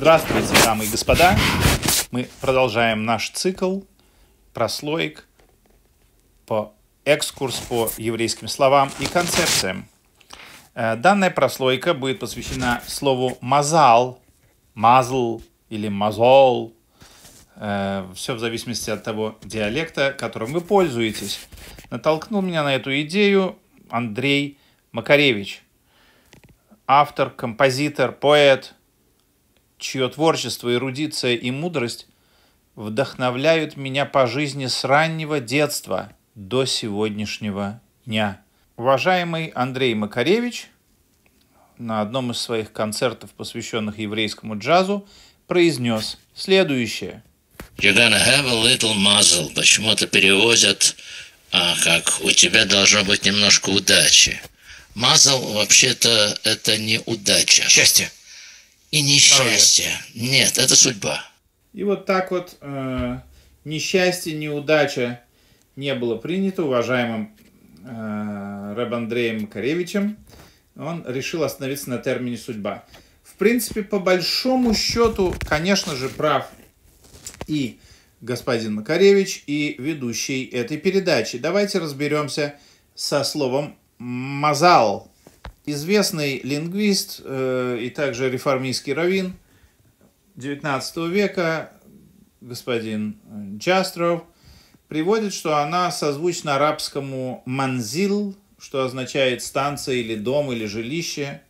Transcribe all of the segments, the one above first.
Здравствуйте, дамы и господа. Мы продолжаем наш цикл прослоек по экскурс по еврейским словам и концепциям. Э, данная прослойка будет посвящена слову мазал, мазл или мазол. Э, Все в зависимости от того диалекта, которым вы пользуетесь. Натолкнул меня на эту идею Андрей Макаревич, автор, композитор, поэт – чье творчество, эрудиция и мудрость вдохновляют меня по жизни с раннего детства до сегодняшнего дня. Уважаемый Андрей Макаревич на одном из своих концертов, посвященных еврейскому джазу, произнес следующее. You're gonna have a little muzzle. Почему-то переводят, а, как у тебя должно быть немножко удачи. Мазл вообще-то это не удача. Счастье. И несчастье. Здоровье. Нет, это судьба. И вот так вот э, несчастье, неудача не было принято уважаемым э, Рэб Андреем Макаревичем. Он решил остановиться на термине судьба. В принципе, по большому счету, конечно же, прав и господин Макаревич, и ведущий этой передачи. Давайте разберемся со словом «мазал» известный лингвист э, и также реформистский раввин XIX века, господин э, Джастров, приводит, что она созвучна арабскому «манзил», что означает «станция» или «дом» или «жилище».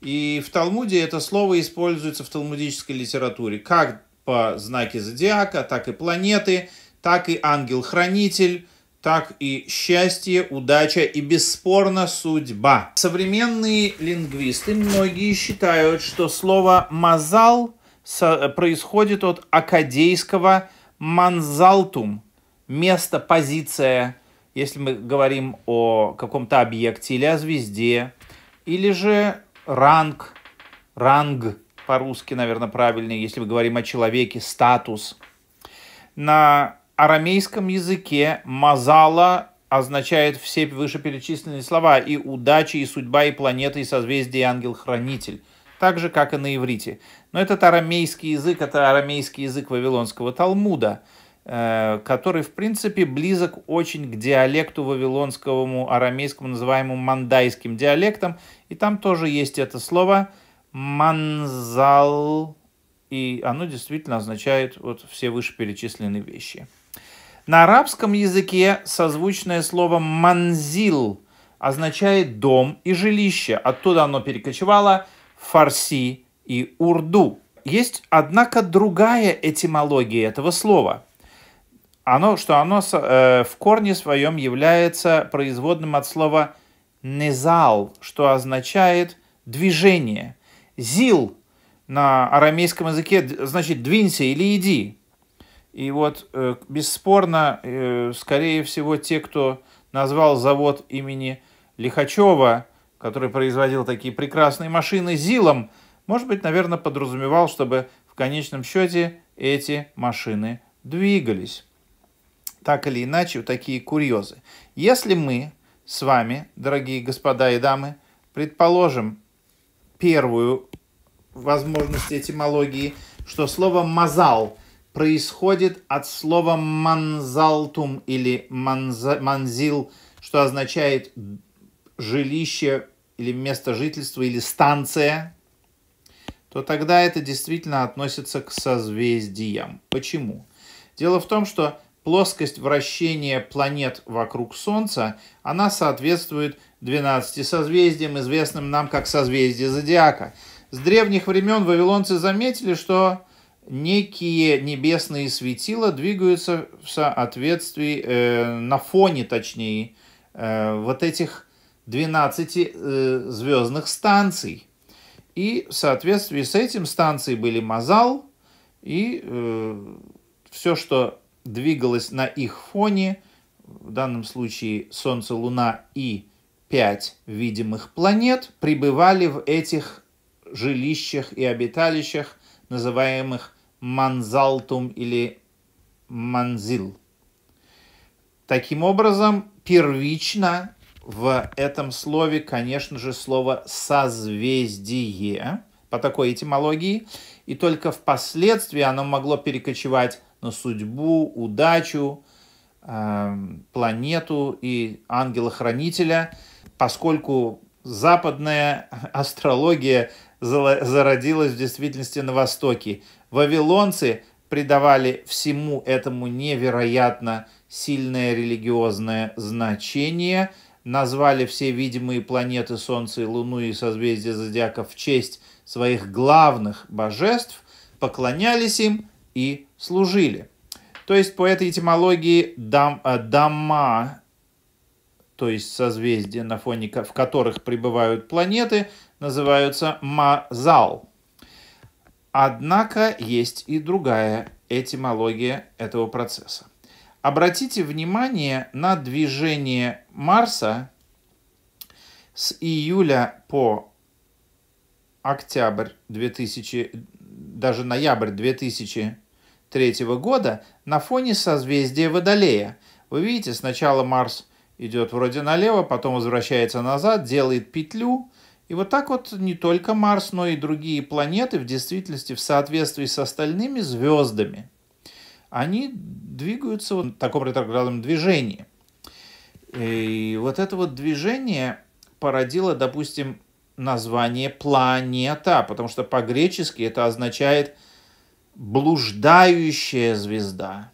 И в Талмуде это слово используется в талмудической литературе как по знаке зодиака, так и планеты, так и ангел-хранитель, так и счастье, удача и бесспорно судьба. Современные лингвисты многие считают, что слово «мазал» происходит от акадейского «манзалтум» – место, позиция, если мы говорим о каком-то объекте или о звезде, или же ранг, ранг по-русски, наверное, правильнее, если мы говорим о человеке, статус. На арамейском языке мазала означает все вышеперечисленные слова и удача, и судьба, и планеты и созвездие, и ангел-хранитель. Так же, как и на иврите. Но этот арамейский язык, это арамейский язык Вавилонского Талмуда, э, который, в принципе, близок очень к диалекту вавилонскому арамейскому, называемому мандайским диалектом. И там тоже есть это слово «манзал», и оно действительно означает вот все вышеперечисленные вещи. На арабском языке созвучное слово «манзил» означает «дом» и «жилище». Оттуда оно перекочевало в фарси и урду. Есть, однако, другая этимология этого слова. Оно, что оно э, в корне своем является производным от слова «незал», что означает «движение». «Зил» на арамейском языке значит «двинься» или «иди». И вот, э, бесспорно, э, скорее всего, те, кто назвал завод имени Лихачева, который производил такие прекрасные машины, ЗИЛом, может быть, наверное, подразумевал, чтобы в конечном счете эти машины двигались. Так или иначе, такие курьезы. Если мы с вами, дорогие господа и дамы, предположим первую возможность этимологии, что слово «мазал» – происходит от слова манзалтум или манза, манзил, что означает жилище или место жительства или станция, то тогда это действительно относится к созвездиям. Почему? Дело в том, что плоскость вращения планет вокруг Солнца, она соответствует 12 созвездиям, известным нам как созвездие Зодиака. С древних времен вавилонцы заметили, что некие небесные светила двигаются в соответствии, э, на фоне точнее, э, вот этих 12 э, звездных станций. И в соответствии с этим станции были Мазал, и э, все, что двигалось на их фоне, в данном случае Солнце, Луна и пять видимых планет, пребывали в этих жилищах и обиталищах, называемых манзалтум или манзил. Таким образом, первично в этом слове, конечно же, слово созвездие по такой этимологии, и только впоследствии оно могло перекочевать на судьбу, удачу, эм, планету и ангела-хранителя, поскольку западная астрология зародилась в действительности на Востоке. Вавилонцы придавали всему этому невероятно сильное религиозное значение, назвали все видимые планеты Солнце и Луну и созвездия зодиака в честь своих главных божеств, поклонялись им и служили. То есть по этой этимологии дам, э, дома, то есть созвездия, на фоне в которых пребывают планеты, называются мазал. Однако есть и другая этимология этого процесса. Обратите внимание на движение Марса с июля по октябрь 2000, даже ноябрь 2003 года на фоне созвездия Водолея. Вы видите, сначала Марс идет вроде налево, потом возвращается назад, делает петлю, и вот так вот не только Марс, но и другие планеты в действительности в соответствии с остальными звездами, они двигаются вот в таком ретроградном движении. И вот это вот движение породило, допустим, название планета, потому что по-гречески это означает блуждающая звезда.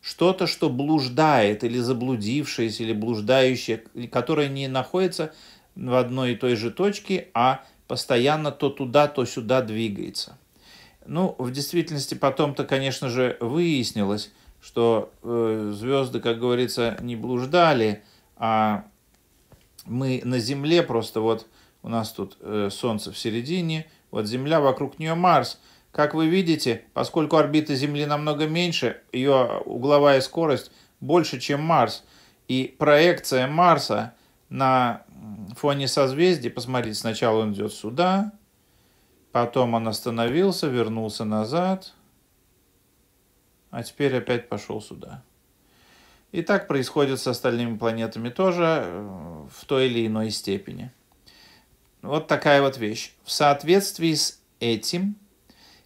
Что-то, что блуждает, или заблудившееся, или блуждающее, которое не находится в одной и той же точке, а постоянно то туда, то сюда двигается. Ну, в действительности потом-то, конечно же, выяснилось, что э, звезды, как говорится, не блуждали, а мы на Земле просто вот у нас тут э, Солнце в середине, вот Земля, вокруг нее Марс. Как вы видите, поскольку орбита Земли намного меньше, ее угловая скорость больше, чем Марс. И проекция Марса – на фоне созвездий, посмотрите, сначала он идет сюда, потом он остановился, вернулся назад, а теперь опять пошел сюда. И так происходит с остальными планетами тоже э, в той или иной степени. Вот такая вот вещь. В соответствии с этим,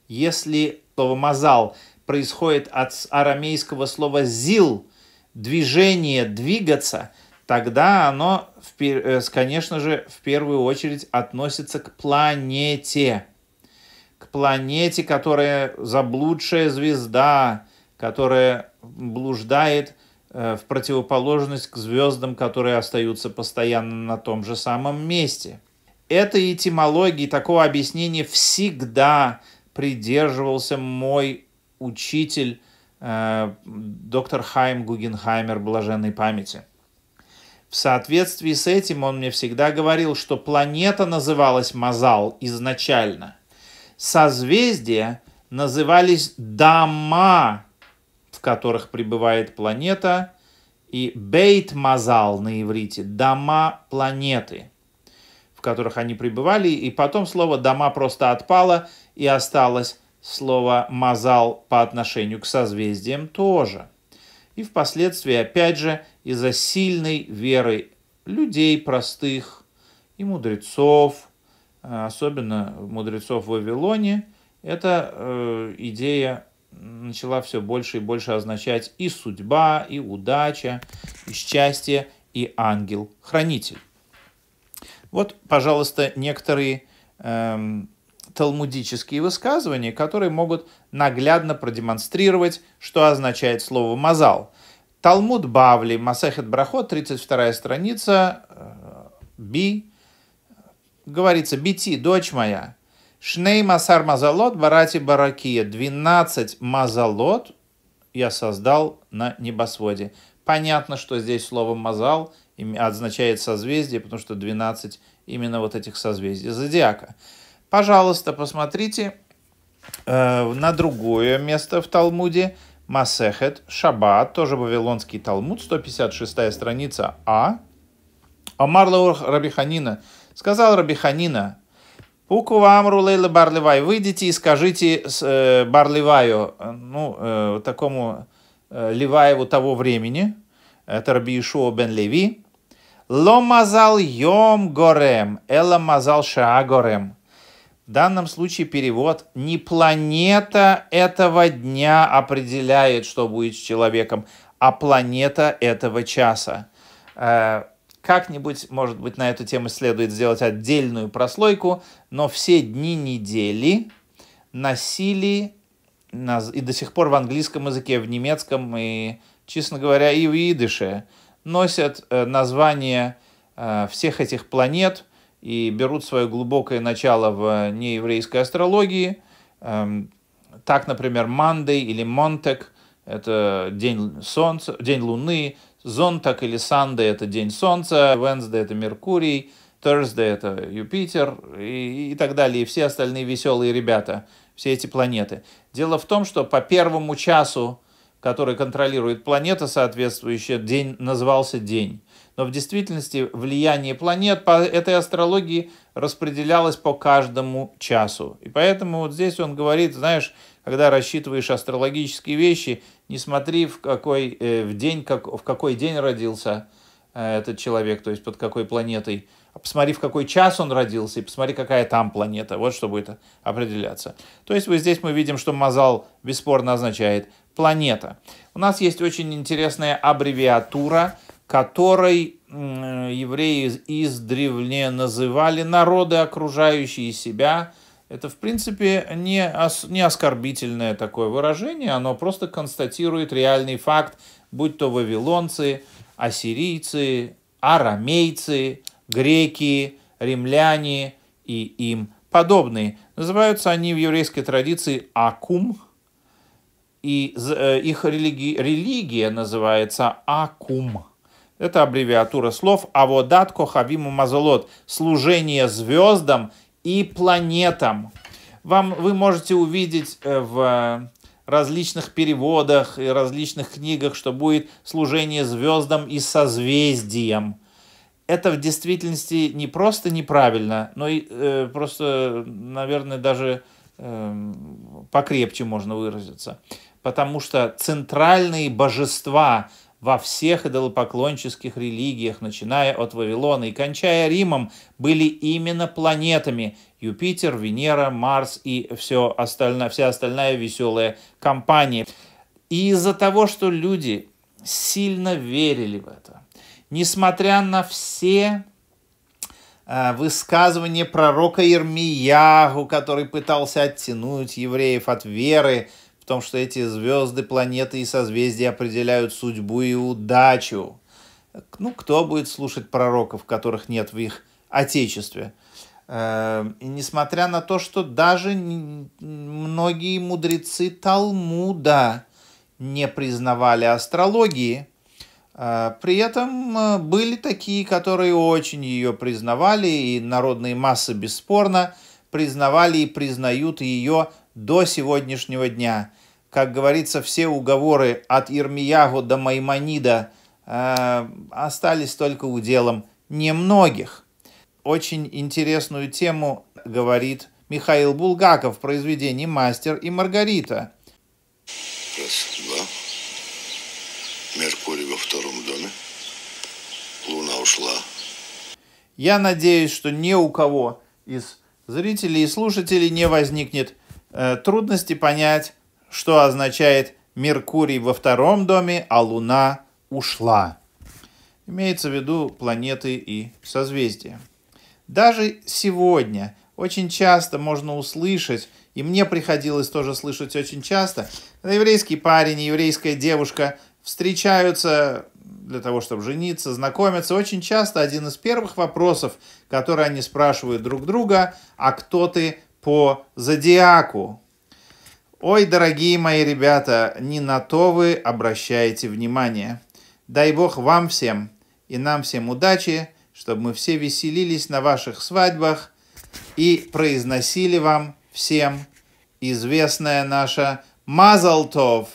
если слово «мазал» происходит от арамейского слова «зил», движение, двигаться – тогда оно, э, конечно же, в первую очередь относится к планете. К планете, которая заблудшая звезда, которая блуждает э, в противоположность к звездам, которые остаются постоянно на том же самом месте. Этой этимологии, такого объяснения всегда придерживался мой учитель, э, доктор Хайм Гугенхаймер блаженной памяти. В соответствии с этим он мне всегда говорил, что планета называлась Мазал изначально. Созвездия назывались дома, в которых пребывает планета, и Бейт Мазал на иврите – дома планеты, в которых они пребывали, и потом слово «дома» просто отпало, и осталось слово «мазал» по отношению к созвездиям тоже – и впоследствии, опять же, из-за сильной веры людей простых и мудрецов, э, особенно мудрецов в Вавилоне, эта э, идея начала все больше и больше означать и судьба, и удача, и счастье, и ангел-хранитель. Вот, пожалуйста, некоторые эм, талмудические высказывания, которые могут наглядно продемонстрировать, что означает слово «мазал». Талмуд Бавли, Масехет Брахот, 32 страница, э, Би, говорится, «Бити, дочь моя, Шней Масар Мазалот, Барати Баракия, 12 Мазалот я создал на небосводе». Понятно, что здесь слово «мазал» означает созвездие, потому что 12 именно вот этих созвездий зодиака. Пожалуйста, посмотрите э, на другое место в Талмуде. Масехет Шаббат, тоже Вавилонский Талмуд, 156 страница А. Омар Лаур Рабиханина. Сказал Рабиханина, Пуку вам рулейла Барливай, выйдите и скажите э, барлеваю, э, ну, э, такому э, Леваеву того времени, это Раби Ишуа бен Леви, Ло мазал йом горем, эла мазал шаа горем. В данном случае перевод не планета этого дня определяет, что будет с человеком, а планета этого часа. Э, как-нибудь, может быть, на эту тему следует сделать отдельную прослойку, но все дни недели носили и до сих пор в английском языке, в немецком и, честно говоря, и в идыше носят э, название э, всех этих планет – и берут свое глубокое начало в нееврейской астрологии. Эм, так, например, Мандей или Монтек – это день солнца, день луны, Зонтак или Санде – это день солнца, Венсдей — это Меркурий, Терсдей — это Юпитер и, и так далее, и все остальные веселые ребята, все эти планеты. Дело в том, что по первому часу, который контролирует планета соответствующая, день назывался день но в действительности влияние планет по этой астрологии распределялось по каждому часу. И поэтому вот здесь он говорит, знаешь, когда рассчитываешь астрологические вещи, не смотри в какой, э, в день, как, в какой день родился э, этот человек, то есть под какой планетой, а посмотри, в какой час он родился, и посмотри, какая там планета, вот что будет определяться. То есть вот здесь мы видим, что Мазал бесспорно означает планета. У нас есть очень интересная аббревиатура, который евреи издревле называли народы, окружающие себя. Это, в принципе, не, ос, не оскорбительное такое выражение, оно просто констатирует реальный факт, будь то вавилонцы, ассирийцы, арамейцы, греки, римляне и им подобные. Называются они в еврейской традиции акум, и э, их религи, религия называется акум. Это аббревиатура слов «Аводат Кохавиму Мазолот» – «Служение звездам и планетам». Вам, вы можете увидеть э, в э, различных переводах и различных книгах, что будет служение звездам и созвездиям. Это в действительности не просто неправильно, но и э, просто, наверное, даже э, покрепче можно выразиться. Потому что центральные божества во всех идолопоклонческих религиях, начиная от Вавилона и кончая Римом, были именно планетами Юпитер, Венера, Марс и все остальное, вся остальная веселая компания. И из-за того, что люди сильно верили в это, несмотря на все э, высказывание пророка Ермиягу, который пытался оттянуть евреев от веры, том, что эти звезды, планеты и созвездия определяют судьбу и удачу. Ну, кто будет слушать пророков, которых нет в их отечестве? Эм, и несмотря на то, что даже многие мудрецы Талмуда не признавали астрологии, э, при этом э, были такие, которые очень ее признавали, и народные массы бесспорно признавали и признают ее до сегодняшнего дня. Как говорится, все уговоры от Ирмиягу до Маймонида э, остались только уделом немногих. Очень интересную тему говорит Михаил Булгаков в произведении «Мастер и Маргарита». Раз, два. Меркурий во втором доме. Луна ушла. Я надеюсь, что ни у кого из зрителей и слушателей не возникнет Э, трудности понять, что означает Меркурий во втором доме, а Луна ушла. Имеется в виду планеты и созвездия. Даже сегодня очень часто можно услышать, и мне приходилось тоже слышать очень часто, когда еврейский парень и еврейская девушка встречаются для того, чтобы жениться, знакомятся, очень часто один из первых вопросов, который они спрашивают друг друга, а кто ты по зодиаку. Ой, дорогие мои ребята, не на то вы обращаете внимание. Дай Бог вам всем и нам всем удачи, чтобы мы все веселились на ваших свадьбах и произносили вам всем известное наше Мазалтов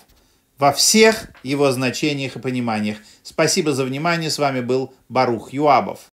во всех его значениях и пониманиях. Спасибо за внимание. С вами был Барух Юабов.